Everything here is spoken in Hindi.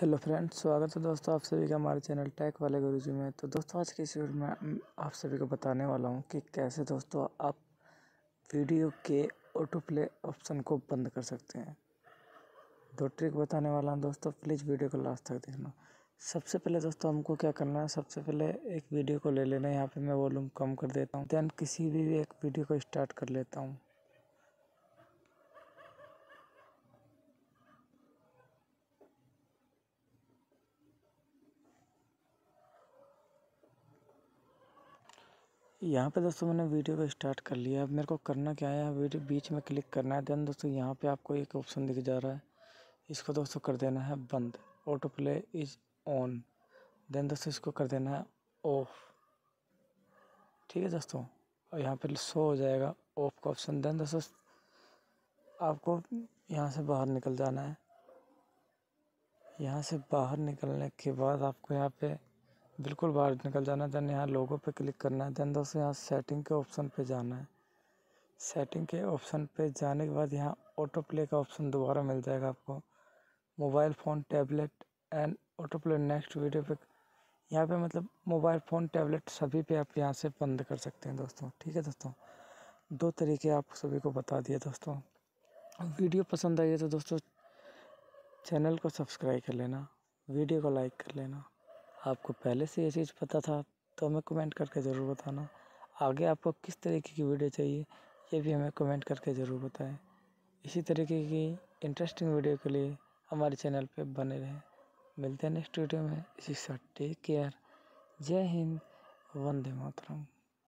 हेलो फ्रेंड्स स्वागत है दोस्तों आप सभी का हमारे चैनल टैक वाले गुरु जी में तो दोस्तों आज की इस वीडियो में आप सभी को बताने वाला हूँ कि कैसे दोस्तों आप वीडियो के ऑटो प्ले ऑप्शन को बंद कर सकते हैं दो ट्रिक बताने वाला हूँ दोस्तों प्लीज़ वीडियो को लास्ट तक देखना सबसे पहले दोस्तों हमको क्या करना है सबसे पहले एक वीडियो को ले लेना है यहाँ पर मैं वॉल्यूम कम कर देता हूँ दैन किसी भी एक वीडियो को स्टार्ट कर लेता हूँ यहाँ पे दोस्तों मैंने वीडियो को स्टार्ट कर लिया अब मेरे को करना क्या है वीडियो बीच में क्लिक करना है देन दोस्तों यहाँ पे आपको एक ऑप्शन दिख जा रहा है इसको दोस्तों कर देना है बंद auto play is on then दोस्तों इसको कर देना है ऑफ ठीक है दोस्तों और यहाँ पर शो हो जाएगा ऑफ का ऑप्शन देन दोस्तों आपको यहाँ से बाहर निकल जाना है यहाँ से बाहर निकलने के बाद आपको यहाँ पे बिल्कुल बाहर निकल जाना है देन यहाँ लोगों पे क्लिक करना है देन दोस्तों यहाँ सेटिंग के ऑप्शन पे जाना है सेटिंग के ऑप्शन पे जाने के बाद यहाँ ऑटो प्ले का ऑप्शन दोबारा मिल जाएगा आपको mobile phone tablet and auto play next video पे यहाँ पे मतलब मोबाइल फ़ोन टैबलेट सभी पे आप यहाँ से बंद कर सकते हैं दोस्तों ठीक है दोस्तों दो तरीके आप सभी को बता दिए दोस्तों वीडियो पसंद आई है तो दोस्तों चैनल को सब्सक्राइब कर लेना वीडियो को लाइक कर लेना आपको पहले से ये चीज़ पता था तो हमें कमेंट करके ज़रूर बताना आगे आपको किस तरीके की वीडियो चाहिए ये भी हमें कमेंट करके ज़रूर बताएं इसी तरीके की इंटरेस्टिंग वीडियो के लिए हमारे चैनल पे बने रहें मिलते हैं नेक्स्ट वीडियो में इसी साथ टेक केयर जय हिंद वंदे मातरम